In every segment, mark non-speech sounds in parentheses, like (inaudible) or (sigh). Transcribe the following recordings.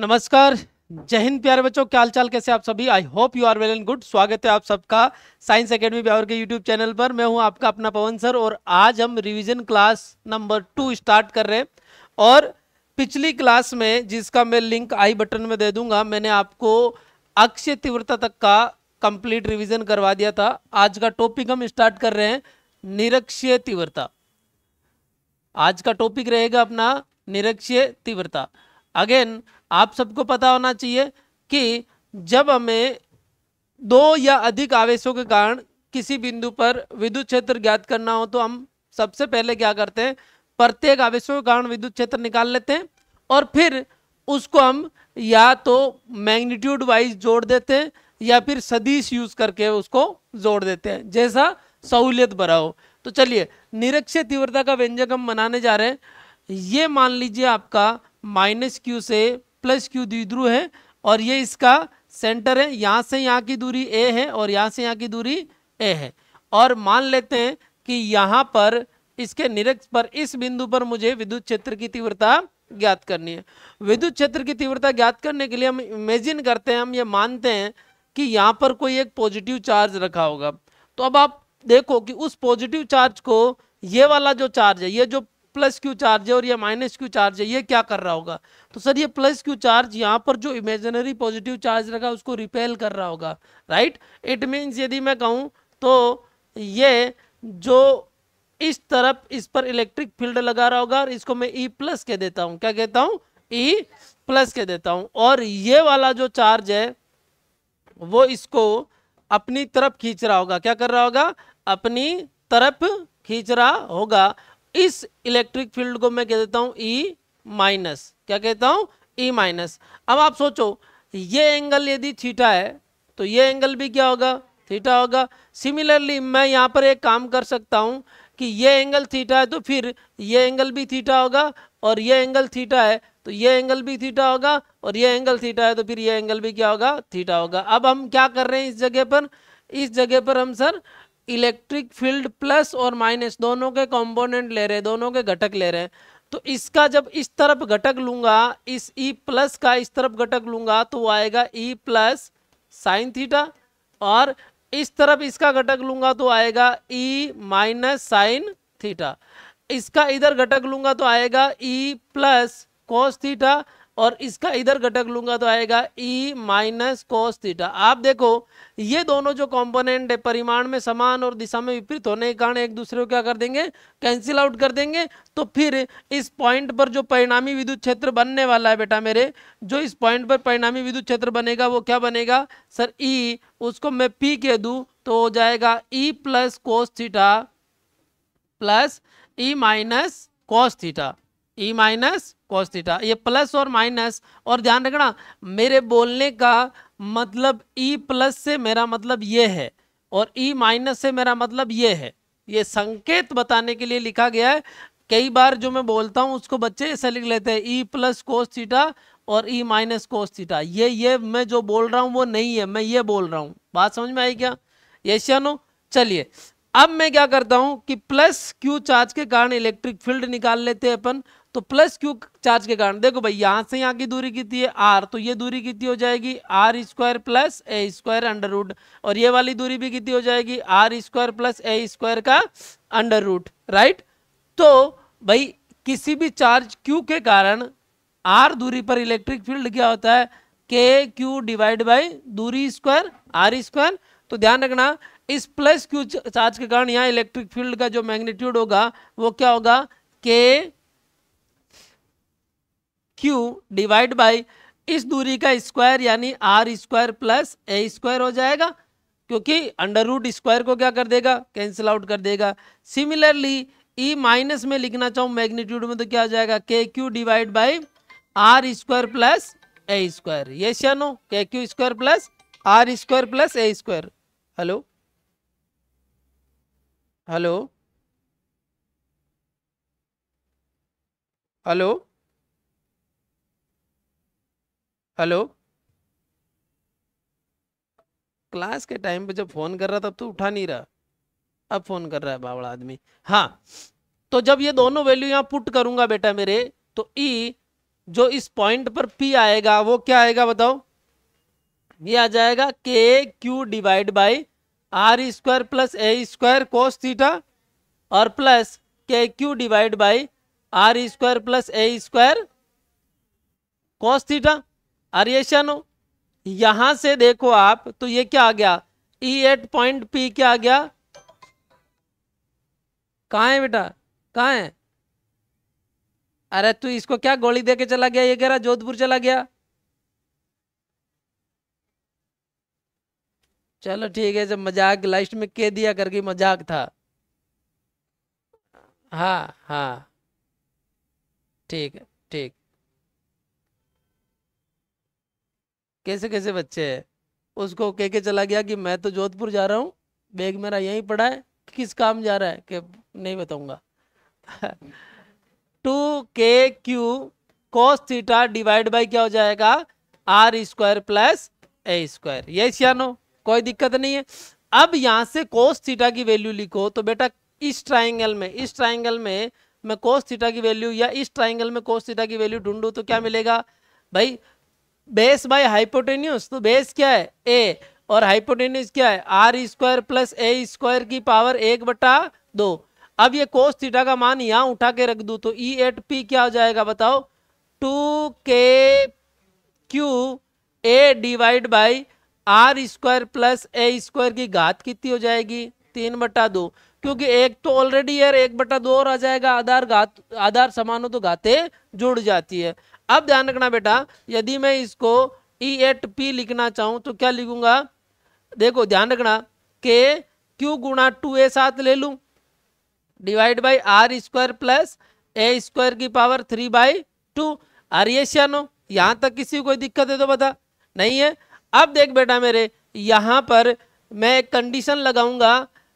नमस्कार जय हिंद प्यारे बच्चों क्या हाल चाल कैसे आप सभी I hope you are well and good स्वागत है आप सबका साइंस एकेडमी ब्यावर के यूट्यूब चैनल पर मैं हूं आपका अपना पवन सर और आज हम revision class number two start कर रहे हैं और पिछली क्लास में जिसका मैं लिंक आई बटन में दे दूंगा मैंने आपको अक्षय तीव्रता तक का कंप्लीट रिविजन करवा दिया था आज का टॉपिक हम स्टार्ट कर रहे हैं निरक्षय तीव्रता आज का टॉपिक रहेगा अपना निरक्षय तीव्रता अगेन आप सबको पता होना चाहिए कि जब हमें दो या अधिक आवेशों के कारण किसी बिंदु पर विद्युत क्षेत्र ज्ञात करना हो तो हम सबसे पहले क्या करते हैं प्रत्येक आवेशों के कारण विद्युत क्षेत्र निकाल लेते हैं और फिर उसको हम या तो मैग्नीट्यूड वाइज जोड़ देते हैं या फिर सदीश यूज करके उसको जोड़ देते हैं जैसा सहूलियत भरा हो तो चलिए निरक्षय तीव्रता का व्यंजक हम बनाने जा रहे हैं ये मान लीजिए आपका माइनस क्यू से प्लस क्यू द्विध्रुव है और ये इसका सेंटर है यहाँ से यहाँ की दूरी ए है और यहाँ से यहाँ की दूरी ए है और मान लेते हैं कि यहाँ पर इसके निरक्ष पर इस बिंदु पर मुझे विद्युत क्षेत्र की तीव्रता ज्ञात करनी है विद्युत क्षेत्र की तीव्रता ज्ञात करने के लिए हम इमेजिन करते हैं हम ये मानते हैं कि यहाँ पर कोई एक पॉजिटिव चार्ज रखा होगा तो अब आप देखो कि उस पॉजिटिव चार्ज को ये वाला जो चार्ज है ये जो प्लस क्यू चार्ज है और ये माइनस क्यू चार्ज है ये क्या कर रहा होगा तो सर ये प्लस क्यू चार्ज यहाँ पर जो इमेजनरी पॉजिटिव चार्ज रखा उसको रिपेल कर रहा होगा राइट इट मीन्स यदि मैं कहूँ तो ये जो इस तरफ इस पर इलेक्ट्रिक फील्ड लगा रहा होगा और इसको मैं ई प्लस के देता हूँ क्या कहता हूँ ई प्लस के देता हूँ और ये वाला जो चार्ज है वो इसको अपनी तरफ खींच रहा होगा क्या कर रहा होगा अपनी तरफ खींच रहा होगा इस इलेक्ट्रिक फील्ड को मैं कह देता हूँ ई माइनस क्या कहता हूँ ई माइनस अब आप सोचो ये एंगल यदि थीटा है तो ये एंगल भी क्या होगा थीटा होगा सिमिलरली मैं यहाँ पर एक काम कर सकता हूँ कि ये एंगल थीटा है तो फिर ये एंगल भी थीटा होगा और ये एंगल थीटा है तो ये एंगल भी थीटा होगा और ये एंगल थीटा है तो फिर ये एंगल भी क्या होगा थीटा होगा अब हम क्या कर रहे हैं इस जगह पर इस जगह पर हम सर इलेक्ट्रिक फील्ड प्लस और माइनस दोनों के कंपोनेंट ले रहे हैं दोनों के घटक ले रहे हैं तो इसका जब इस तरफ घटक लूंगा इस ई e प्लस का इस तरफ घटक लूंगा तो आएगा E e plus sine theta और इस तरफ इसका घटक लूंगा तो आएगा E e minus sine theta इसका इधर घटक लूंगा तो आएगा ई प्लस कोस थीटा और इसका इधर घटक लूंगा तो आएगा E e minus cos theta आप देखो ये दोनों जो कंपोनेंट है परिमाण में समान और दिशा में विपरीत होने के कारण एक दूसरे को क्या कर देंगे कैंसिल आउट कर देंगे तो फिर इस पॉइंट पर जो परिणामी विद्युत क्षेत्र बनने वाला है बेटा मेरे जो इस पॉइंट पर परिणामी विद्युत क्षेत्र बनेगा वो क्या बनेगा सर ई e, उसको मैं पी कह दूँ तो हो जाएगा E plus cos theta plus E minus cos theta E minus cos theta ये प्लस और माइनस और ध्यान रखना मेरे बोलने का मतलब ई e प्लस से मेरा मतलब ये है और ई e माइनस से मेरा मतलब ये है ये संकेत बताने के लिए लिखा गया है कई बार जो मैं बोलता हूँ उसको बच्चे ऐसे लिख लेते हैं ई प्लस कोस थीटा और ई माइनस कोस थीटा ये ये मैं जो बोल रहा हूँ वो नहीं है मैं ये बोल रहा हूँ बात समझ में आई क्या यशियानो चलिए अब मैं क्या करता हूँ कि प्लस क्यू चार्ज के कारण इलेक्ट्रिक फील्ड निकाल लेते हैं अपन तो प्लस क्यू चार्ज के कारण देखो भाई यहां से यहाँ की दूरी कितनी है आर तो ये दूरी कितनी हो जाएगी R square plus A square under root और ये वाली दूरी भी कितनी हो जाएगी R square plus A square का अंडर रूट राइट तो भाई किसी भी चार्ज क्यू के कारण आर दूरी पर इलेक्ट्रिक फील्ड क्या होता है के क्यू डिवाइड बाई दूरी स्क्वायर आर स्क्वायर तो ध्यान रखना इस प्लस क्यू चार्ज के कारण यहाँ इलेक्ट्रिक फील्ड का जो मैग्नीट्यूड होगा वो क्या होगा के क्यू डिवाइड बाई इस दूरी का स्क्वायर यानी R square plus A square हो जाएगा क्योंकि अंडर रूट स्क्वायर को क्या कर देगा कैंसिल आउट कर देगा सिमिलरली ई माइनस में लिखना चाहूँ मैग्नीट्यूड में तो क्या हो जाएगा K Q divide by R square plus A square ये शनो K Q square plus R square plus A square hello hello hello hello class के टाइम पे जब फोन कर रहा था तब तो उठा नहीं रहा अब फोन कर रहा है बावड़ा आदमी हाँ तो जब ये दोनों वैल्यू यहाँ पुट करूंगा बेटा मेरे तो ई e जो इस पॉइंट पर पी आएगा वो क्या आएगा बताओ ये आ जाएगा K Q divide by R square plus A square cos theta और plus K Q divide by R square plus A square cos theta अरिएशन यहां से देखो आप तो ये क्या आ गया ई एट पॉइंट पी क्या आ गया कहा है बेटा कहा है अरे तू इसको क्या गोली दे के चला गया ये कह रहा जोधपुर चला गया चलो ठीक है जब मजाक लास्ट में कह दिया करके मजाक था हाँ हाँ ठीक है ठीक कैसे कैसे बच्चे है उसको कह के चला गया कि मैं तो जोधपुर जा रहा हूँ बैग मेरा यहीं पड़ा है किस काम जा रहा है कि नहीं बताऊंगा (laughs) two K Q cos theta divide by क्या हो जाएगा R square plus A square ये सियानो कोई दिक्कत नहीं है अब यहाँ से कोस थीटा की वैल्यू लिखो तो बेटा इस ट्राइंगल में इस ट्राइंगल में मैं कोस थीटा की वैल्यू या इस ट्राइंगल में कोस थीटा की वैल्यू ढूंढू तो क्या मिलेगा भाई बेस बाय हाइपोटेन्यूज तो बेस क्या है ए और हाइपोटेन्यूज क्या है R square plus A square की पावर एक बटा दो अब ये कोस थीटा का मान यहाँ उठा के रख दू तो ई एट पी क्या हो जाएगा बताओ two K Q A divide by R square plus A square की घात कितनी हो जाएगी तीन बटा दो क्योंकि एक तो ऑलरेडी यार एक बटा दो और आ जाएगा आधार घात आधार समान हो तो घाते जुड़ जाती है अब ध्यान रखना बेटा यदि मैं इसको ई एट पी लिखना चाहूँ तो क्या लिखूंगा देखो ध्यान रखना के क्यू गुणा टू ए साथ ले लूँ divide by R square plus A square की power three by two R ये छियानो यहाँ तक किसी कोई दिक्कत है तो बता नहीं है अब देख बेटा मेरे यहाँ पर मैं कंडीशन लगाऊंगा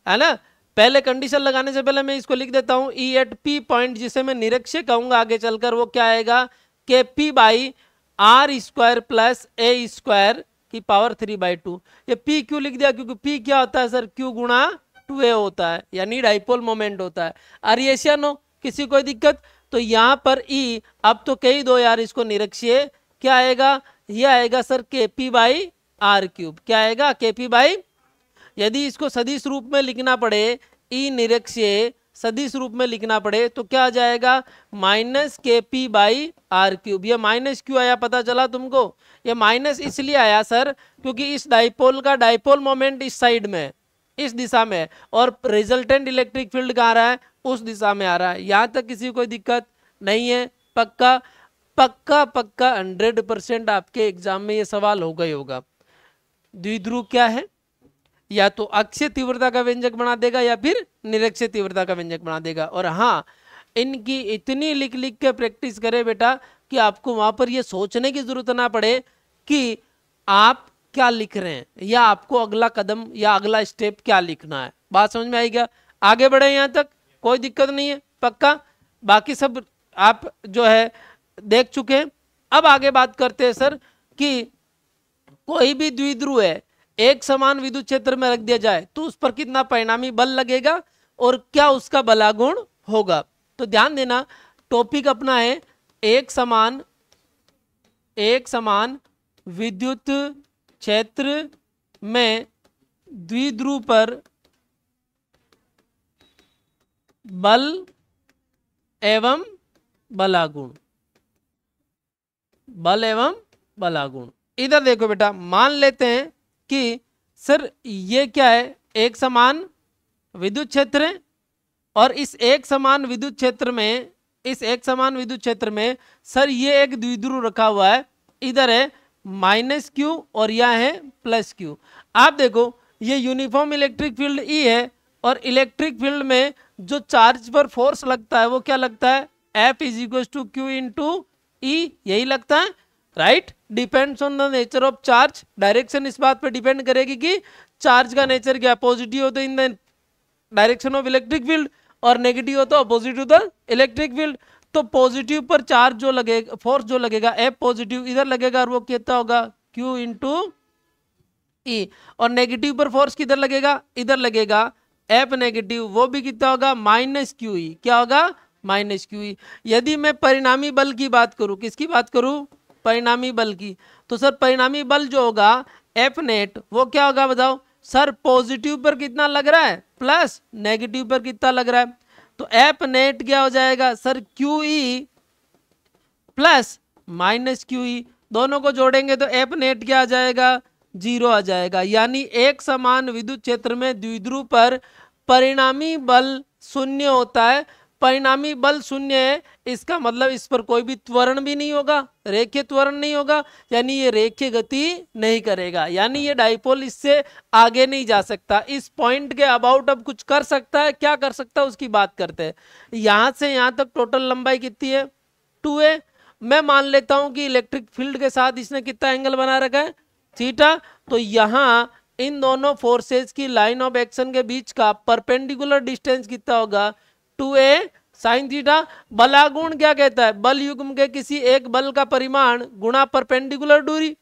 है ना पहले कंडीशन लगाने से पहले मैं इसको लिख देता हूँ ई एट पी पॉइंट जिसे मैं निरीक्षक कहूँगा आगे चलकर वो क्या आएगा K P by R square plus A square की पावर थ्री बाई टू ये पी क्यू लिख दिया क्योंकि पी क्या होता है सर क्यू गुणा टू ए होता है यानी डाइपोल मोमेंट होता है अरिएशन हो किसी कोई दिक्कत तो यहाँ पर ई e, अब तो कही दो यार इसको निरक्षीय क्या आएगा ये आएगा सर के पी बाई आर क्यूब क्या आएगा के पी बाई यदि इसको सदिश रूप में लिखना पड़े ई e निरक्षीय सदिश रूप में लिखना पड़े तो क्या आ जाएगा minus K P by R cube यह माइनस क्यों आया पता चला तुमको यह माइनस इसलिए आया सर क्योंकि इस डाइपोल का डाइपोल मोमेंट इस साइड में इस दिशा में और रिजल्टेंट इलेक्ट्रिक फील्ड कहाँ रहा है उस दिशा में आ रहा है यहाँ तक किसी को कोई दिक्कत नहीं है पक्का पक्का पक्का हंड्रेड परसेंट आपके एग्जाम में ये सवाल हो गई होगा द्विध्रुव क्या है या तो अक्षय तीव्रता का व्यंजक बना देगा या फिर निरक्षय तीव्रता का व्यंजक बना देगा और हाँ इनकी इतनी लिख लिख के प्रैक्टिस करें बेटा कि आपको वहां पर यह सोचने की ज़रूरत ना पड़े कि आप क्या लिख रहे हैं या आपको अगला कदम या अगला स्टेप क्या लिखना है बात समझ में आएगा आगे बढ़े यहां तक कोई दिक्कत नहीं है पक्का बाकी सब आप जो है देख चुके हैं अब आगे बात करते हैं सर कि कोई भी द्विध्रुव है एक समान विद्युत क्षेत्र में रख दिया जाए तो उस पर कितना परिणामी बल लगेगा और क्या उसका बलागुण होगा तो ध्यान देना टॉपिक अपना है एक समान एक समान विद्युत क्षेत्र में द्विध्रुव पर बल एवं बलागुण बल एवं बलागुण इधर देखो बेटा मान लेते हैं कि सर ये क्या है एक समान विद्युत क्षेत्र और इस एक समान विद्युत क्षेत्र में इस एक समान विद्युत क्षेत्र में सर ये एक द्विध्रुव रखा हुआ है इधर है माइनस क्यू और यह है प्लस क्यू आप देखो ये यूनिफॉर्म इलेक्ट्रिक फील्ड ई है और इलेक्ट्रिक फील्ड में जो चार्ज पर फोर्स लगता है वो क्या लगता है F is equal to Q into E यही लगता है right depends on the nature of charge direction इस बात पे डिपेंड करेगी कि चार्ज का नेचर क्या पॉजिटिव हो तो in the direction of electric field और नेगेटिव हो तो opposite to the electric field तो पॉजिटिव पर चार्ज जो लगेगा फोर्स जो लगेगा एफ पॉजिटिव इधर लगेगा और वो कितना होगा क्यू टू ई और नेगेटिव पर फोर्स किधर लगेगा इधर लगेगा एफ नेगेटिव वो भी कितना होगा माइनस क्यू ई क्या होगा माइनस क्यू ई यदि मैं परिणामी बल की बात करूं किसकी बात करूं परिणामी बल की तो सर परिणामी बल जो होगा एफ नेट वो क्या होगा बताओ सर पॉजिटिव पर कितना लग रहा है प्लस नेगेटिव पर कितना लग रहा है तो एफ नेट क्या हो जाएगा sir Q E plus minus Q E दोनों को जोड़ेंगे तो एफ नेट क्या आ जाएगा जीरो आ जाएगा यानी एक समान विद्युत क्षेत्र में द्विध्रुव पर परिणामी बल शून्य होता है परिणामी बल शून्य है इसका मतलब इस पर कोई भी त्वरण भी नहीं होगा रेखे त्वरण नहीं होगा यानी ये रेखे गति नहीं करेगा यानी ये डाइपोल इससे आगे नहीं जा सकता इस पॉइंट के अबाउट अब कुछ कर सकता है क्या कर सकता है उसकी बात करते हैं यहाँ से यहाँ तक टोटल लंबाई कितनी है टू ए मैं मान लेता हूँ कि इलेक्ट्रिक फील्ड के साथ इसने कितना एंगल बना रखा है थीटा तो यहाँ इन दोनों फोर्सेज की लाइन ऑफ एक्शन के बीच का परपेंडिकुलर डिस्टेंस कितना होगा टू ए साइन थीटा बलागुण क्या कहता है बल युग्म के किसी एक बल का परिमाण गुणा परपेंडिकुलर दूरी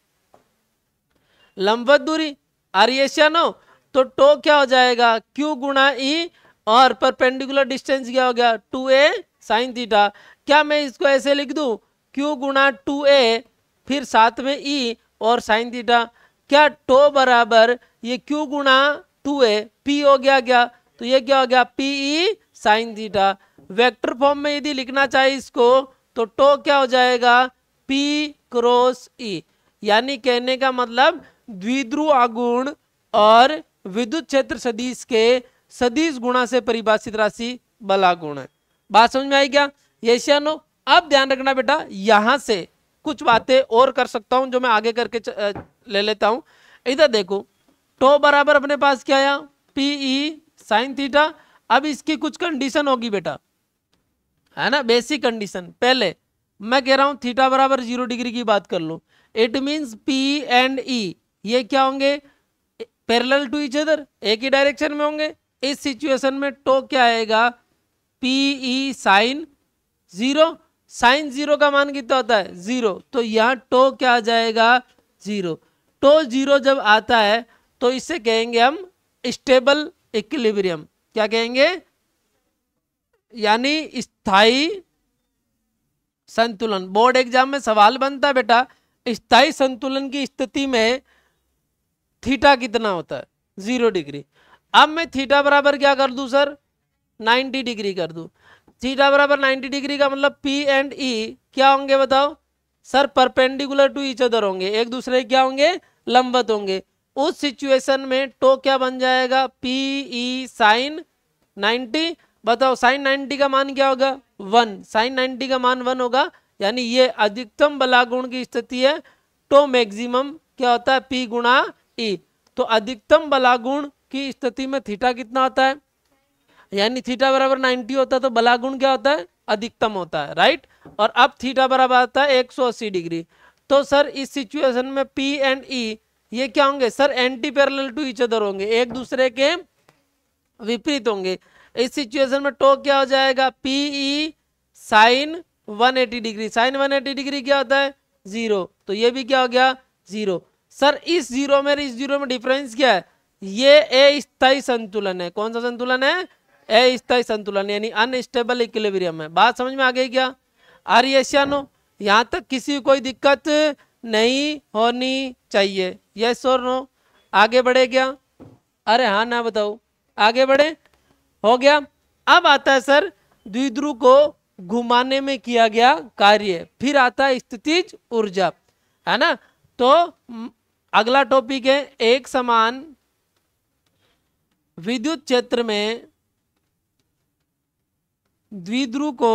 लंबवत दूरी आरिएशन नो तो टो क्या हो जाएगा क्यू गुणा ई और परपेंडिकुलर डिस्टेंस क्या हो गया टू ए साइन थीटा क्या मैं इसको ऐसे लिख दू क्यू गुणा टू ए फिर साथ में ई और साइन थीटा क्या टो बराबर ये क्यू गुणा टू ए पी हो गया क्या तो ये क्या हो गया P E sine theta vector form में यदि लिखना चाहे इसको तो टो क्या हो जाएगा पी क्रॉस ई यानी कहने का मतलब द्विध्रुव आगुण और विद्युत क्षेत्र सदीश के सदीश गुणा से परिभाषित राशि बलागुण है बात समझ में आई क्या यशियानो अब ध्यान रखना बेटा यहां से कुछ बातें और कर सकता हूं जो मैं आगे करके ले लेता हूं इधर देखो टो बराबर अपने पास क्या आया पीई साइन थीटा अब इसकी कुछ कंडीशन होगी बेटा है ना बेसिक कंडीशन पहले मैं कह रहा हूं थीटा बराबर जीरो डिग्री की बात कर लो it means P and E ये क्या होंगे पैरेलल टू इच अदर एक ही डायरेक्शन में होंगे इस सिचुएशन में टो क्या आएगा P E sine zero sine zero का मान कितना होता है जीरो तो यहाँ टो क्या आ जाएगा जीरो टो जीरो जब आता है तो इसे कहेंगे हम स्टेबल इक्लिब्रियम क्या कहेंगे यानी स्थाई संतुलन बोर्ड एग्जाम में सवाल बनता है बेटा स्थाई संतुलन की स्थिति में थीटा कितना होता है जीरो डिग्री अब मैं थीटा बराबर क्या कर दू सर 90 डिग्री कर दू थीटा बराबर 90 डिग्री का मतलब पी एंड ई क्या होंगे बताओ sir perpendicular to each other होंगे एक दूसरे क्या होंगे लंबत होंगे उस सिचुएशन में टो क्या बन जाएगा पी ई साइन 90 बताओ साइन 90 का मान क्या होगा वन साइन 90 का मान वन होगा यानी ये अधिकतम बलागुण की स्थिति है टो मैक्सिमम क्या होता है पी गुणा ई e। तो अधिकतम बलागुण की स्थिति में थीटा कितना होता है यानी थीटा बराबर 90 होता है तो बलागुण क्या होता है अधिकतम होता है राइट और अब थीटा बराबर आता है 180 डिग्री तो सर इस सिचुएशन में पी एंड ई e, ये क्या होंगे sir anti parallel to each other होंगे एक दूसरे के विपरीत होंगे इस सिचुएशन में टॉक क्या हो जाएगा P E sine 180 degree sine 180 degree क्या होता है जीरो तो ये भी क्या हो गया जीरो सर इस जीरो में इस जीरो में डिफरेंस क्या है ये अस्थायी संतुलन है कौन सा संतुलन है अस्थायी संतुलन यानी अनस्टेबल इक्विलिब्रियम है बात समझ में आ गई क्या आर्यशियानो यहाँ तक किसी कोई दिक्कत नहीं होनी चाहिए यस और नो आगे बढ़े क्या अरे हाँ ना बताओ आगे बढ़े हो गया अब आता है सर द्विध्रुव को घुमाने में किया गया कार्य फिर आता है स्थितिज ऊर्जा है ना तो अगला टॉपिक है एक समान विद्युत क्षेत्र में द्विध्रुव को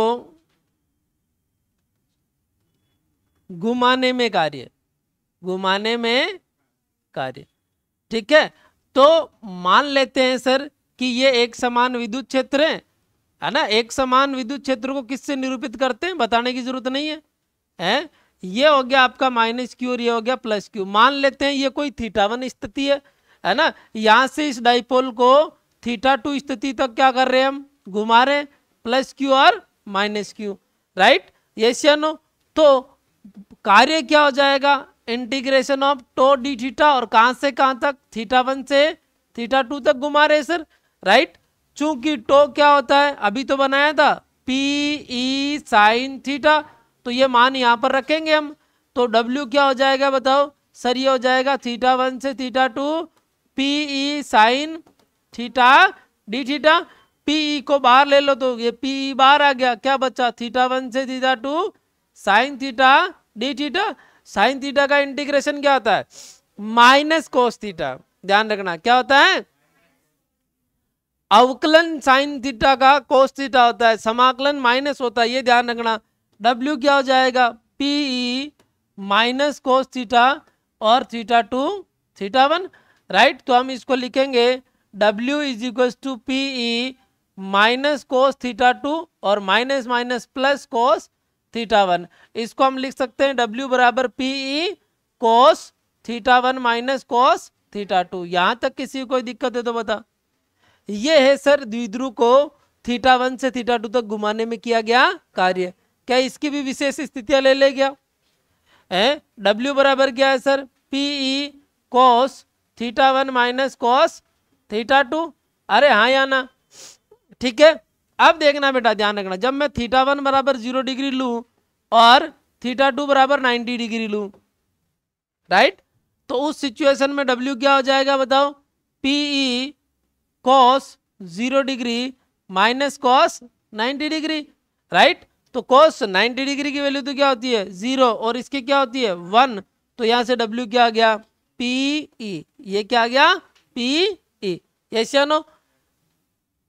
घुमाने में कार्य घुमाने में कार्य ठीक है तो मान लेते हैं सर कि ये एक समान विद्युत क्षेत्र है है ना एक समान विद्युत क्षेत्र को किससे निरूपित करते हैं बताने की जरूरत नहीं है हैं ये हो गया आपका माइनस क्यू और ये हो गया प्लस क्यू मान लेते हैं ये कोई थीटा वन स्थिति है है ना यहाँ से इस डाइपोल को थीटा टू स्थिति तक क्या कर रहे हैं हम घुमा रहे हैं प्लस क्यू और माइनस क्यू राइट ये नो तो कार्य क्या हो जाएगा integration of tau D theta और कहां से कहां तक थीटा वन से थीटा टू तक घुमा रहे सर राइट चूंकि टो क्या होता है अभी तो बनाया था पी ई साइन थीटा तो ये मान यहां पर रखेंगे हम तो डब्ल्यू क्या हो जाएगा बताओ सर ये हो जाएगा थीटा वन से theta two P E sine theta D theta P E को बाहर ले लो तो ये पी ई e बाहर आ गया क्या बच्चा थीटा वन से theta two sine theta D theta sine theta का इंटीग्रेशन क्या होता है माइनस कोस थीटा ध्यान रखना क्या होता है अवकलन साइन थीटा का कोस थीटा होता है समाकलन माइनस होता है ये ध्यान रखना डब्ल्यू क्या हो जाएगा पीई माइनस कोस थीटा और theta two theta one right तो हम इसको लिखेंगे W is equal to P E minus cos theta two और minus minus plus cos theta one इसको हम लिख सकते हैं डब्ल्यू बराबर P E cos e theta one minus cos theta two यहाँ तक किसी को कोई दिक्कत है तो बता ये है सर द्विध्रुव को थीटा वन से थीटा टू तक घुमाने में किया गया कार्य क्या इसकी भी विशेष स्थितियां ले ले गया है डब्ल्यू बराबर क्या है sir P E cos e theta one minus cos theta two अरे हाँ या ना ठीक है अब देखना बेटा ध्यान रखना जब मैं थीटा वन बराबर जीरो डिग्री लू और थीटा टू बराबर नाइन्टी डिग्री लू राइट तो उस सिचुएशन में डब्ल्यू क्या हो जाएगा बताओ P E cos zero degree minus cos ninety degree right तो कॉस नाइन्टी डिग्री की वैल्यू तो क्या होती है जीरो और इसकी क्या होती है वन तो यहां से डब्ल्यू क्या आ गया पी ई e. ये क्या आ गया P E yes no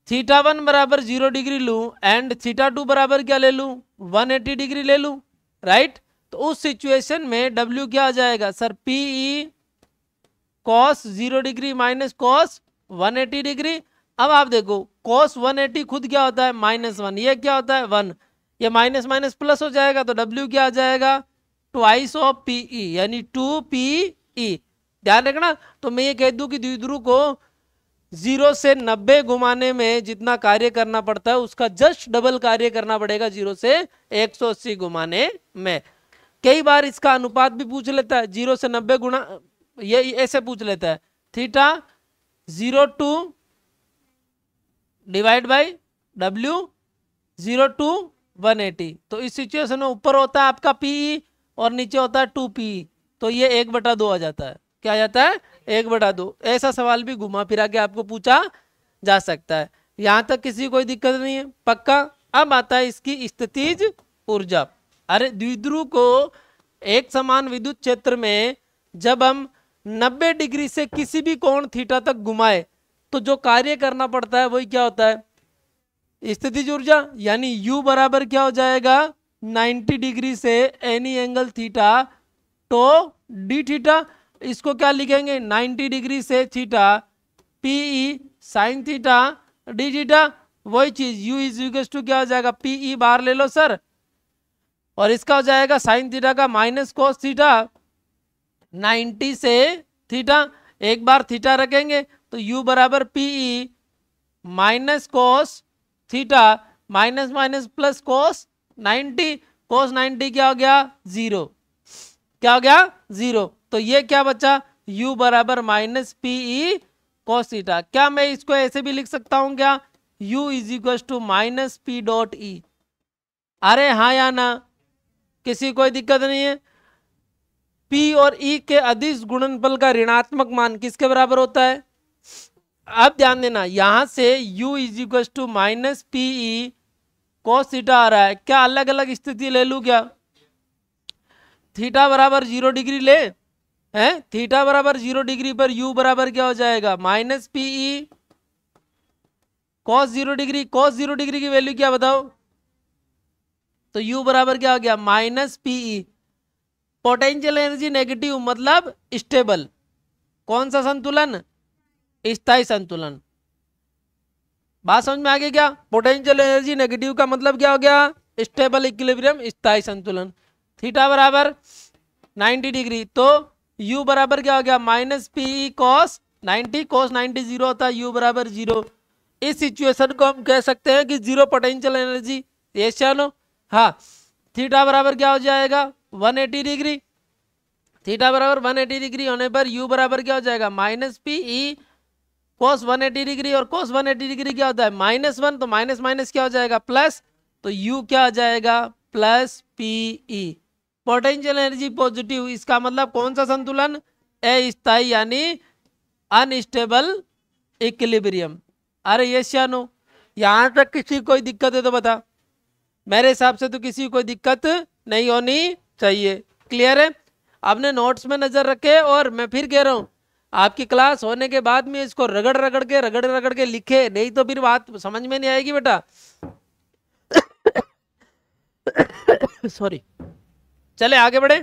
theta one बराबर जीरो डिग्री लूँ एंड थीटा टू बराबर क्या ले लूँ वन एटी डिग्री ले लूँ राइट तो उस सिचुएशन में डब्ल्यू क्या आ जाएगा sir P E cos zero degree minus cos one eighty degree अब आप देखो कॉस वन एटी खुद क्या होता है माइनस वन ये क्या होता है वन ये माइनस माइनस प्लस हो जाएगा तो डब्ल्यू क्या आ जाएगा twice of P E e, यानी टू पी ई e। ध्यान रखना तो मैं ये कह दू कि द्विध्रुव को जीरो से नब्बे घुमाने में जितना कार्य करना पड़ता है उसका जस्ट डबल कार्य करना पड़ेगा जीरो से एक सौ अस्सी घुमाने में कई बार इसका अनुपात भी पूछ लेता है जीरो से नब्बे गुना ये ऐसे पूछ लेता है theta zero two divide by W zero to one eighty तो इस सिचुएशन में ऊपर होता है आपका पीई और नीचे होता है टू पीई तो ये एक बटा दो आ जाता है क्या आ जाता है एक बटा दो ऐसा सवाल भी घुमा फिरा के आपको पूछा जा सकता है यहाँ तक किसी कोई दिक्कत नहीं है पक्का अब आता है इसकी स्थितिज ऊर्जा अरे द्विध्रुव को एक समान विद्युत क्षेत्र में जब हम 90 डिग्री से किसी भी कोण थीटा तक घुमाए तो जो कार्य करना पड़ता है वही क्या होता है स्थितिज ऊर्जा यानी u बराबर क्या हो जाएगा 90 डिग्री से एनी एंगल थीटा टो तो डी थीटा इसको क्या लिखेंगे 90 डिग्री से theta P E e sine theta D theta वही चीज यू इज यूगेस टू क्या हो जाएगा पी ई e बार ले लो सर और इसका हो जाएगा साइन थीटा का माइनस कोस थीटा 90 से थीटा एक बार थीटा रखेंगे तो यू बराबर P E e minus cos theta minus minus plus cos 90 cos 90 क्या हो गया जीरो क्या हो गया जीरो तो ये क्या बचा u बराबर माइनस पी ई कोसीटा क्या मैं इसको ऐसे भी लिख सकता हूं क्या u is equal to minus P dot E अरे हाँ या ना किसी कोई दिक्कत नहीं है p और e के अधिस गुणनफल का ऋणात्मक मान किसके बराबर होता है अब ध्यान देना यहां से u is equal to minus P E cos theta आ रहा है क्या अलग अलग स्थिति ले लू क्या थीटा बराबर जीरो डिग्री ले है थीटा बराबर जीरो डिग्री पर यू बराबर क्या हो जाएगा minus P E cos zero degree cos zero degree की वैल्यू क्या बताओ तो यू बराबर क्या हो गया minus P E potential energy negative मतलब स्टेबल कौन सा संतुलन स्थाई संतुलन बात समझ में आ गया क्या पोटेंशियल एनर्जी नेगेटिव का मतलब क्या हो गया स्टेबल इक्विलिब्रियम स्थाई संतुलन थीटा बराबर 90 डिग्री तो u बराबर क्या हो गया minus P E cos ninety cos ninety zero होता है यू बराबर जीरो इस सिचुएशन को हम कह सकते हैं कि जीरो पोटेंशियल एनर्जी ये चलो हाँ थीटा बराबर क्या हो जाएगा वन एटी डिग्री थीटा बराबर वन एटी डिग्री होने पर u बराबर क्या हो जाएगा minus P E e one eighty degree और कॉस वन एटी डिग्री क्या होता है माइनस वन तो माइनस माइनस क्या हो जाएगा प्लस तो यू क्या हो जाएगा plus P E e। Potential energy positive इसका मतलब कौन सा संतुलन अस्थायी यानी अनस्टेबल इक्विलिब्रियम अरे ये श्यानो यहाँ तक किसी कोई दिक्कत है तो बता मेरे हिसाब से तो किसी कोई दिक्कत नहीं होनी चाहिए क्लियर है आपने नोट्स में नज़र रखे और मैं फिर कह रहा हूँ आपकी क्लास होने के बाद में इसको रगड़ रगड़ के रगड़ रगड़ के लिखे नहीं तो फिर बात समझ में नहीं आएगी बेटा सॉरी (coughs) चले आगे बढ़े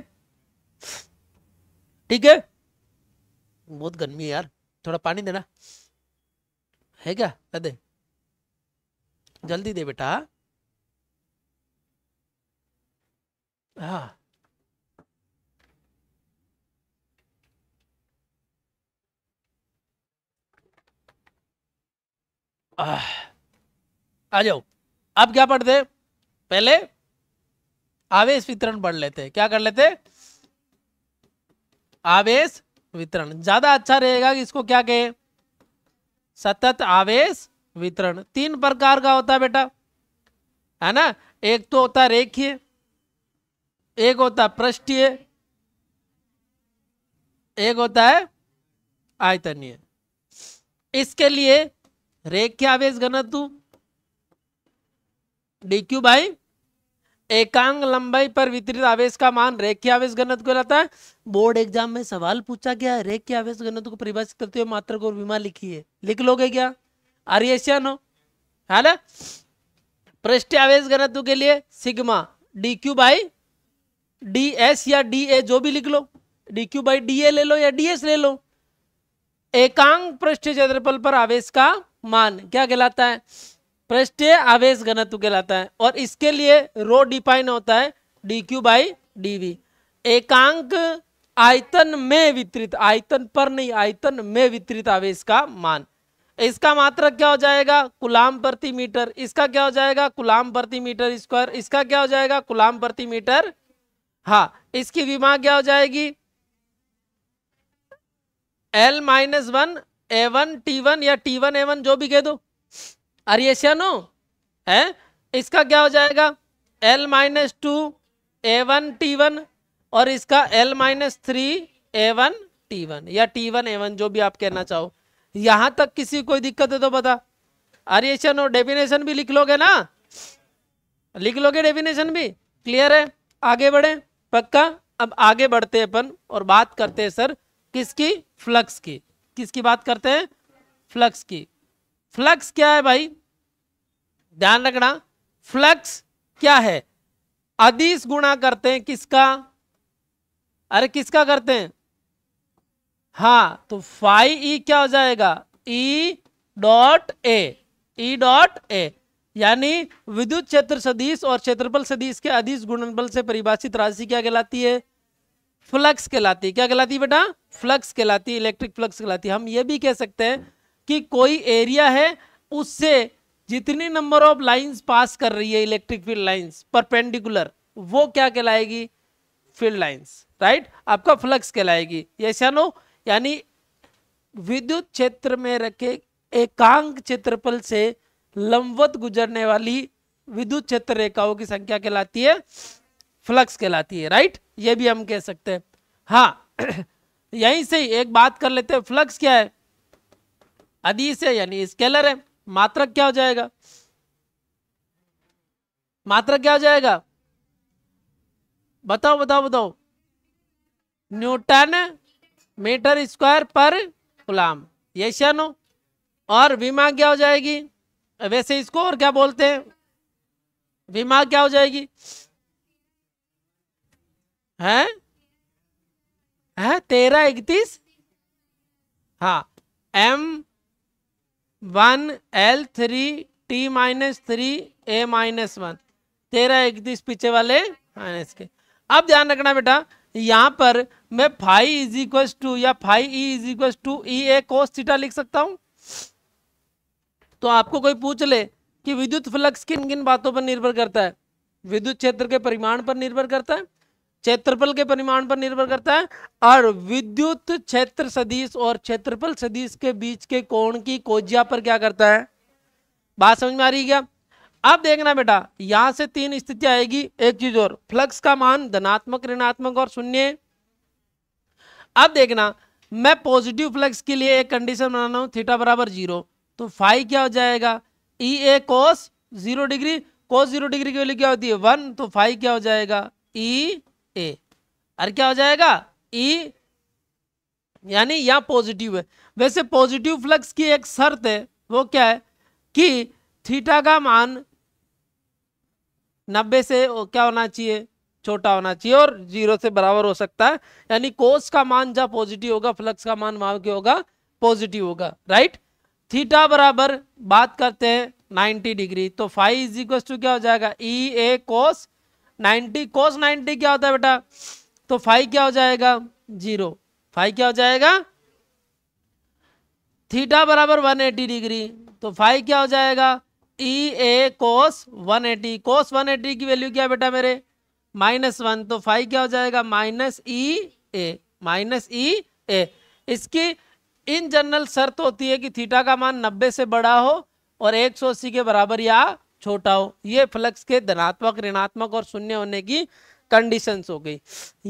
ठीक है बहुत गर्मी है यार थोड़ा पानी देना है क्या ना दे जल्दी दे बेटा हाँ आ, आ जाओ अब क्या पढ़ते पहले आवेश वितरण पढ़ लेते क्या कर लेते आवेश वितरण ज्यादा अच्छा रहेगा कि इसको क्या कहे सतत आवेश वितरण तीन प्रकार का होता है बेटा है ना एक तो होता रेखीय एक होता पृष्ठीय एक होता है आयतनीय इसके लिए रेखीय आवेश घनत्व डी क्यू बाई एकांग लंबाई पर वितरित आवेश का मान रेखीय आवेश घनत्व कहलाता है बोर्ड एग्जाम में सवाल पूछा गया है रेखीय आवेश घनत्व को परिभाषित करते हुए मात्र को विमा लिखी है लिख लोगे क्या आर्यशियन हो है ना पृष्ठ आवेश घनत्व के लिए sigma D Q by D S या डी ए जो भी लिख लो D Q by D A ले लो या डी एस ले लो एकांग पृष्ठ क्षेत्रफल पर आवेश का मान क्या कहलाता है पृष्ठीय आवेश घनत्व कहलाता है और इसके लिए रो डिफाइन होता है D Q by D V एकांक आयतन में वितरित आयतन पर नहीं आयतन में वितरित आवेश का मान इसका मात्रक क्या हो जाएगा कुलाम प्रति मीटर इसका क्या हो जाएगा कुलाम प्रति मीटर स्क्वायर इसका क्या हो जाएगा कुलाम प्रति मीटर हाँ इसकी विमा क्या हो जाएगी L minus one A one T one या टी वन ए वन जो भी कह दो अरियसियनो है इसका क्या हो जाएगा L minus two A one T one और इसका L minus three A one T one या टी वन ए वन जो भी आप कहना चाहो यहां तक किसी कोई दिक्कत है तो बता अरिएशन और डेफिनेशन भी लिख लोगे ना लिख लोगे डेफिनेशन भी क्लियर है आगे बढ़े पक्का अब आगे बढ़ते हैं अपन और बात करते हैं सर किसकी फ्लक्स की किसकी बात करते हैं फ्लक्स की फ्लक्स क्या है भाई ध्यान रखना फ्लक्स क्या है अधिस गुणा करते हैं किसका अरे किसका करते हैं हाँ तो फाइव ई क्या हो जाएगा E dot A E dot A यानी विद्युत क्षेत्र सदिश और क्षेत्रफल सदिश के अधिस गुणनफल से परिभाषित राशि क्या कहलाती है फ्लक्स कहलाती है क्या कहलाती है बेटा फ्लक्स कहलाती है इलेक्ट्रिक फ्लक्स कहलाती है हम ये भी कह सकते हैं कि कोई एरिया है उससे जितनी नंबर ऑफ लाइंस पास कर रही है इलेक्ट्रिक फील्ड लाइंस परपेंडिकुलर वो क्या कहलाएगी फील्ड लाइंस राइट आपका फ्लक्स कहलाएगी ऐसा नो यानी विद्युत क्षेत्र में रखे एकांक क्षेत्रफल से लंबवत गुजरने वाली विद्युत क्षेत्र रेखाओं की संख्या कहलाती है फ्लक्स कहलाती है राइट ये भी हम कह सकते हैं हाँ (clears throat) यहीं से एक बात कर लेते हैं फ्लक्स क्या है अदीस है यानी स्केलर है मात्रक क्या हो जाएगा मात्रक क्या हो जाएगा बताओ बताओ बताओ न्यूटन मीटर स्क्वायर पर गुलाम ये शनो और बीमा क्या हो जाएगी वैसे इसको और क्या बोलते हैं बीमा क्या हो जाएगी है है तेरह इकतीस हाँ M one L three T minus three A minus one तेरह इकतीस पीछे वाले माइनस के अब ध्यान रखना बेटा यहाँ पर मैं फाइव इज इक्वल टू या phi E is equal to E A cos theta लिख सकता हूँ तो आपको कोई पूछ ले कि विद्युत फ्लक्स किन किन बातों पर निर्भर करता है विद्युत क्षेत्र के परिमाण पर निर्भर करता है क्षेत्रफल के परिमाण पर निर्भर करता है और विद्युत क्षेत्र सदिश और क्षेत्रफल सदिश के बीच के कोण की कोजिया पर क्या करता है बात समझ में आ रही क्या अब देखना बेटा यहां से तीन स्थिति आएगी एक चीज और फ्लक्स का मान धनात्मक ऋणात्मक और शून्य अब देखना मैं पॉजिटिव फ्लक्स के लिए एक कंडीशन बनाना हूं थीटा बराबर जीरो तो फाइव क्या हो जाएगा E A cos zero degree cos zero degree की वैल्यू क्या होती है वन तो फाइव क्या हो जाएगा ई e, ए और क्या हो जाएगा ई e, यानी यहाँ पॉजिटिव है वैसे पॉजिटिव फ्लक्स की एक शर्त है वो क्या है कि थीटा का मान नब्बे से क्या होना चाहिए छोटा होना चाहिए और जीरो से बराबर हो सकता है यानी कोस का मान जहाँ पॉजिटिव होगा फ्लक्स का मान वहां क्या होगा पॉजिटिव होगा राइट थीटा बराबर बात करते हैं 90 डिग्री तो फाइव इज इक्वल टू क्या हो जाएगा E A cos ninety cos ninety क्या होता है बेटा तो फाइव क्या हो जाएगा जीरो फाइव क्या हो जाएगा थीटा बराबर वन एटी डिग्री तो फाइव क्या हो जाएगा E A cos one eighty cos one eighty की वैल्यू क्या बेटा मेरे माइनस वन तो फाइव क्या हो जाएगा minus E e A minus E e A इसकी इन जनरल शर्त होती है कि थीटा का मान नब्बे से बड़ा हो और एक सौ अस्सी के बराबर या छोटा हो ये फ्लक्स के धनात्मक ऋणात्मक और शून्य होने की कंडीशन हो गई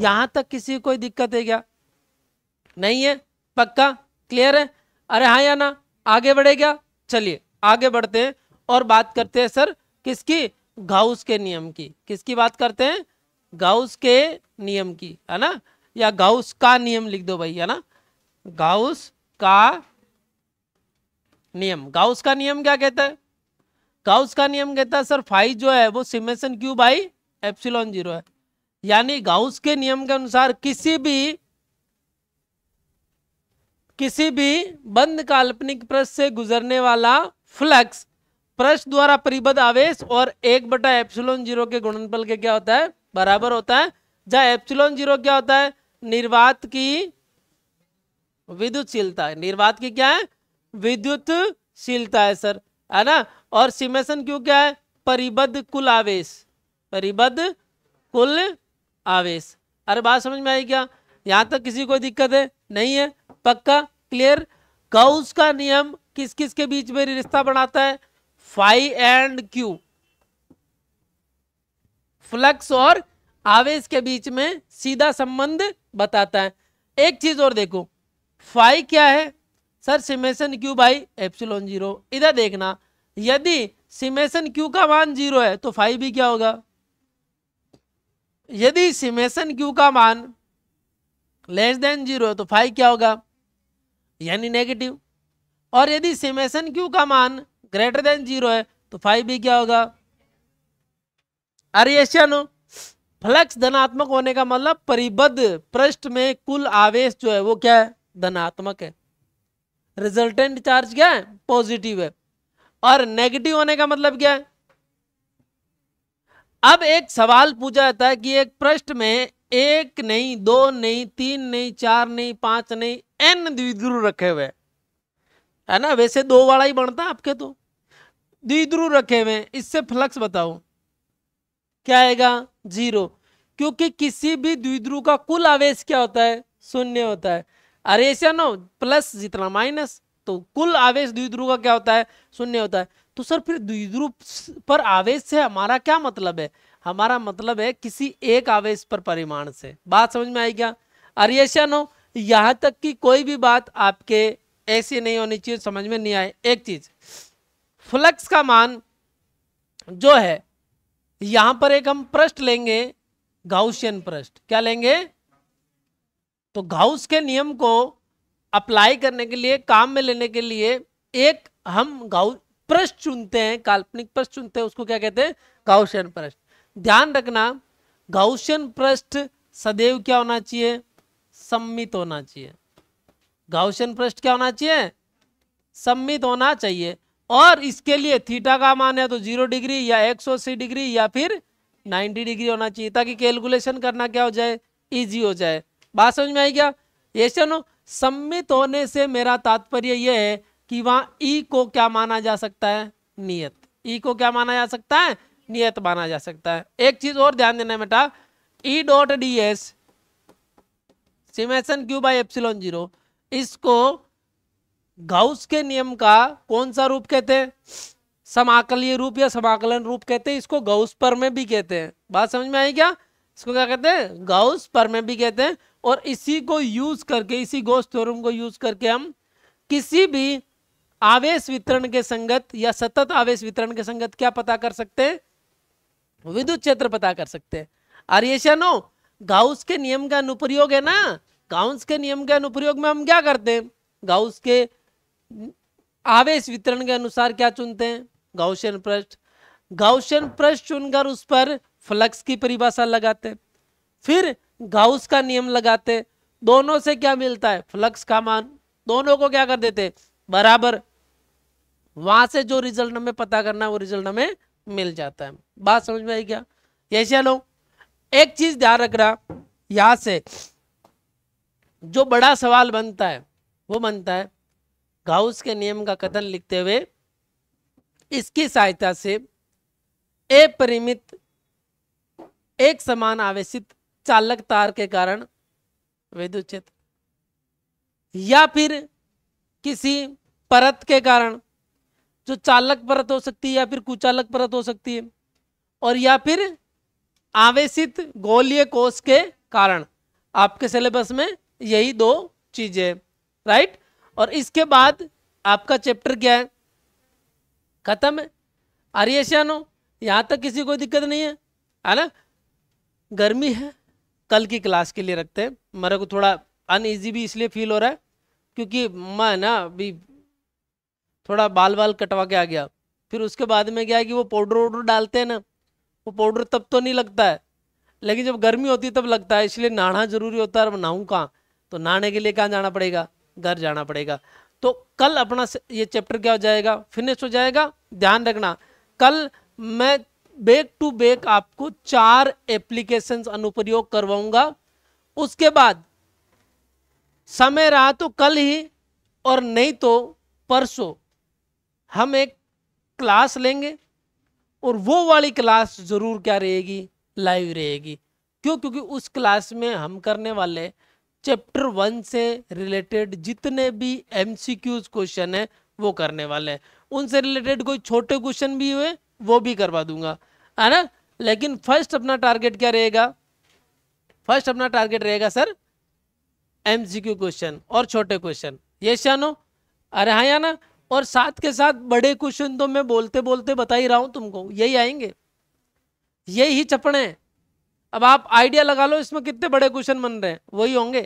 यहां तक किसी कोई दिक्कत है क्या नहीं है पक्का क्लियर है अरे हाँ या ना आगे बढ़े क्या चलिए आगे बढ़ते हैं और बात करते हैं सर किसकी गाउस के नियम की किसकी बात करते हैं गाउस के नियम की है ना या गाउस का नियम लिख दो भाई है ना गाउस का नियम गाउस का नियम क्या कहता है गाउस का नियम कहता है सर फाइव जो है वो summation cube by epsilon zero है यानी गाउस के नियम के अनुसार किसी भी किसी भी बंद काल्पनिक प्रश से गुजरने वाला फ्लक्स प्रश द्वारा परिबद्ध आवेश और एक बटा एप्सिलोन जीरो के गुणनफल के क्या होता है बराबर होता है जहां एप्सिलोन जीरो क्या होता है निर्वात की विद्युतशीलता है निर्वात की क्या है विद्युतशीलता है सर है ना और सिमेशन क्यों क्या है परिबद्ध कुल आवेश परिबद्ध कुल आवेश अरे बात समझ में आई क्या यहां तक किसी को दिक्कत है नहीं है पक्का क्लियर काउस का नियम किस किस के बीच में रिश्ता बनाता है फाई एंड क्यू फ्लक्स और आवेश के बीच में सीधा संबंध बताता है एक चीज और देखो फाई क्या है sir summation Q by epsilon zero इधर देखना यदि सिमेशन क्यू का मान जीरो है तो फाइव भी क्या होगा यदि सिमेशन क्यू का मान लेस देन जीरो है तो फाइव क्या होगा यानी नेगेटिव और यदि सिमेशन क्यू का मान ग्रेटर देन जीरो है तो फाइव भी क्या होगा अरे हो फ्लक्स धनात्मक होने का मतलब परिबद्ध पृष्ठ में कुल आवेश जो है वो क्या है धनात्मक है रिजल्टेंट चार्ज क्या है पॉजिटिव है और नेगेटिव होने का मतलब क्या है अब एक सवाल पूछा जाता है कि एक प्रश्न में एक नहीं दो नहीं तीन नहीं चार नहीं पांच नहीं एन द्विध्रुव रखे हुए है ना वैसे दो वाला ही बनता आपके तो द्विध्रुव रखे हुए इससे फ्लक्स बताओ क्या आएगा जीरो क्योंकि किसी भी द्विध्रुव का कुल आवेश क्या होता है शून्य होता है अरे ऐसा नो प्लस जितना माइनस तो कुल आवेश द्विध्रुव का क्या होता है शून्य होता है तो सर फिर द्विध्रुव पर आवेश से हमारा क्या मतलब है हमारा मतलब है किसी एक आवेश पर परिमाण से बात समझ में आई क्या अरियशन हो यहां तक की कोई भी बात आपके ऐसी नहीं होनी चाहिए समझ में नहीं आए एक चीज फ्लक्स का मान जो है यहां पर एक हम प्रश्न लेंगे गाउसियन प्रश्न क्या लेंगे तो घाउस के नियम को अप्लाई करने के लिए काम में लेने के लिए एक हम गाउ प्रश्न चुनते हैं काल्पनिक प्रश्न चुनते हैं उसको क्या कहते हैं गाउशन प्रश्न ध्यान रखना गाउशन प्रश्न सदैव क्या होना चाहिए सम्मित होना चाहिए गाउशन प्रश्न क्या होना चाहिए सम्मित होना चाहिए और इसके लिए थीटा का मान है तो जीरो डिग्री या एक सौ अस्सी डिग्री या फिर नाइन्टी डिग्री होना चाहिए ताकि कैलकुलेशन करना क्या हो जाए ईजी हो जाए बात समझ में आई क्या ये नो सम्मित होने से मेरा तात्पर्य यह है कि वहां ई को क्या माना जा सकता है नियत ई को क्या माना जा सकता है नियत माना जा सकता है एक चीज और ध्यान देना बेटा E dot D S summation Q by epsilon zero इसको गाउस के नियम का कौन सा रूप कहते हैं समाकलीय रूप या समाकलन रूप कहते हैं इसको गौस पर में भी कहते हैं बात समझ में आई क्या इसको क्या कहते हैं गौस पर में भी कहते हैं और इसी को यूज करके इसी गोश्त थ्योरम को यूज करके हम किसी भी आवेश वितरण के संगत या सतत आवेश वितरण के संगत क्या पता कर सकते हैं विद्युत क्षेत्र पता कर सकते हैं आर्यशनो गाउस के नियम का अनुप्रयोग है ना गाउस के नियम के अनुप्रयोग में हम क्या करते हैं गाउस के आवेश वितरण के अनुसार क्या चुनते हैं गौशन प्रश्न गाउशियन प्रश्न चुनकर उस पर फ्लक्स की परिभाषा लगाते फिर गाउस का नियम लगाते दोनों से क्या मिलता है फ्लक्स का मान दोनों को क्या कर देते बराबर वहां से जो रिजल्ट हमें पता करना है वो रिजल्ट हमें मिल जाता है बात समझ में आई क्या ऐसे लो एक चीज ध्यान रखना यहां से जो बड़ा सवाल बनता है वो बनता है गाउस के नियम का कथन लिखते हुए इसकी सहायता से परिमित एक समान आवेशित चालक तार के कारण विद्युत क्षेत्र या फिर किसी परत के कारण जो चालक परत हो सकती है या फिर कुचालक परत हो सकती है और या फिर आवेशित गोलीय कोष के कारण आपके सिलेबस में यही दो चीजें राइट और इसके बाद आपका चैप्टर क्या है खत्म है आरियशन यहां तक किसी को दिक्कत नहीं है है ना गर्मी है कल की क्लास के लिए रखते हैं मेरे को थोड़ा अनईजी भी इसलिए फील हो रहा है क्योंकि मैं ना अभी थोड़ा बाल बाल कटवा के आ गया फिर उसके बाद में क्या है कि वो पाउडर वाउडर डालते हैं ना वो पाउडर तब तो नहीं लगता है लेकिन जब गर्मी होती है तब लगता है इसलिए नहाना जरूरी होता है और नहाऊँ कहाँ तो नहाने के लिए कहाँ जाना पड़ेगा घर जाना पड़ेगा तो कल अपना ये चैप्टर क्या हो जाएगा फिनिश हो जाएगा ध्यान रखना कल मैं बैक टू बैक आपको चार एप्लीकेशन अनुप्रयोग करवाऊंगा उसके बाद समय रहा तो कल ही और नहीं तो परसों हम एक क्लास लेंगे और वो वाली क्लास ज़रूर क्या रहेगी लाइव रहेगी क्यों क्योंकि उस क्लास में हम करने वाले चैप्टर वन से रिलेटेड जितने भी एम क्वेश्चन है वो करने वाले हैं उनसे रिलेटेड कोई छोटे क्वेश्चन भी हुए वो भी करवा दूंगा है ना लेकिन फर्स्ट अपना टारगेट क्या रहेगा फर्स्ट अपना टारगेट रहेगा सर एम क्वेश्चन और छोटे क्वेश्चन ये शानो अरे हाँ या ना और साथ के साथ बड़े क्वेश्चन तो मैं बोलते बोलते बता ही रहा हूँ तुमको यही आएंगे यही चपड़े अब आप आइडिया लगा लो इसमें कितने बड़े क्वेश्चन बन रहे हैं वही होंगे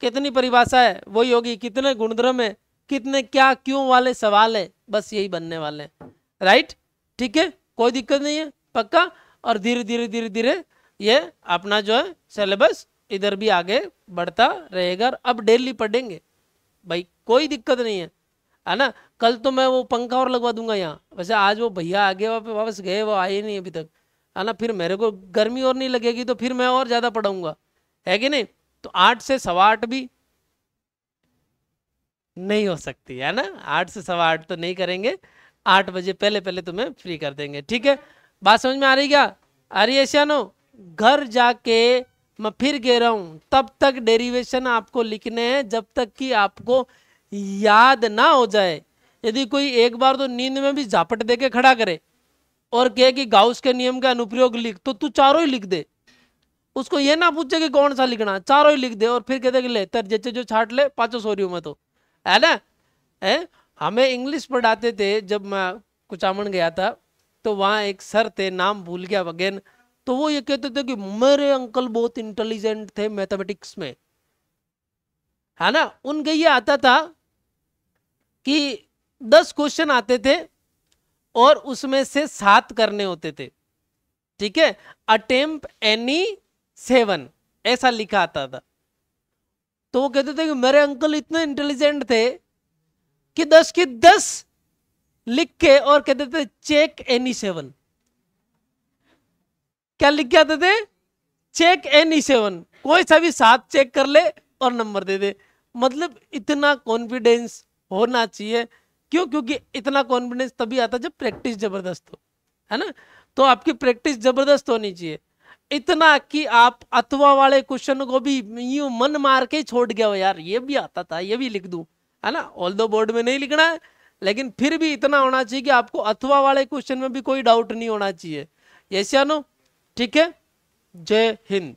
कितनी परिभाषा है वही होगी कितने गुणधर्म है कितने क्या क्यों वाले सवाल है बस यही बनने वाले हैं राइट ठीक है कोई दिक्कत नहीं है पक्का और धीरे धीरे धीरे धीरे ये अपना जो है सिलेबस इधर भी आगे बढ़ता रहेगा और अब डेली पढ़ेंगे भाई कोई दिक्कत नहीं है है ना कल तो मैं वो पंखा और लगवा दूंगा यहाँ वैसे आज वो भैया आगे वापस गए वो आए नहीं अभी तक है ना फिर मेरे को गर्मी और नहीं लगेगी तो फिर मैं और ज़्यादा पढ़ाऊंगा है कि नहीं तो आठ से सवा आठ भी नहीं हो सकती है ना आठ से सवा आठ तो नहीं करेंगे आठ बजे पहले पहले तुम्हें फ्री कर देंगे ठीक है बात समझ में आ रही क्या आ रही है घर जाके मैं फिर गे रहा हूँ तब तक डेरिवेशन आपको लिखने हैं जब तक कि आपको याद ना हो जाए यदि कोई एक बार तो नींद में भी झापट दे के खड़ा करे और कहे कि गाउस के नियम का अनुप्रयोग लिख तो तू चारों ही लिख दे उसको ये ना पूछे कि कौन सा लिखना चारों ही लिख दे और फिर कहते ले तर जैसे जो छाट ले पाँचों सौ में तो है ना है हमें इंग्लिश पढ़ाते थे जब मैं कुचामन गया था तो वहाँ एक सर थे नाम भूल गया वगैन तो वो ये कहते थे कि मेरे अंकल बहुत इंटेलिजेंट थे मैथमेटिक्स में है ना उनके ये आता था कि दस क्वेश्चन आते थे और उसमें से सात करने होते थे ठीक है अटेम्प एनी सेवन ऐसा लिखा आता था तो वो कहते थे कि मेरे अंकल इतने इंटेलिजेंट थे कि दस की दस लिख के और कहते थे चेक एनी सेवन क्या लिख के आते थे चेक एनी सेवन कोई सा भी साथ चेक कर ले और नंबर दे दे मतलब इतना कॉन्फिडेंस होना चाहिए क्यों क्योंकि इतना कॉन्फिडेंस तभी आता जब प्रैक्टिस जबरदस्त हो है ना तो आपकी प्रैक्टिस जबरदस्त होनी चाहिए इतना कि आप अथवा वाले क्वेश्चन को भी यूं मन मार के छोड़ गया हो यार ये भी आता था ये भी लिख दूं है ना ऑल दो बोर्ड में नहीं लिखना है लेकिन फिर भी इतना होना चाहिए कि आपको अथवा वाले क्वेश्चन में भी कोई डाउट नहीं होना चाहिए ऐसा नो ठीक है जय हिंद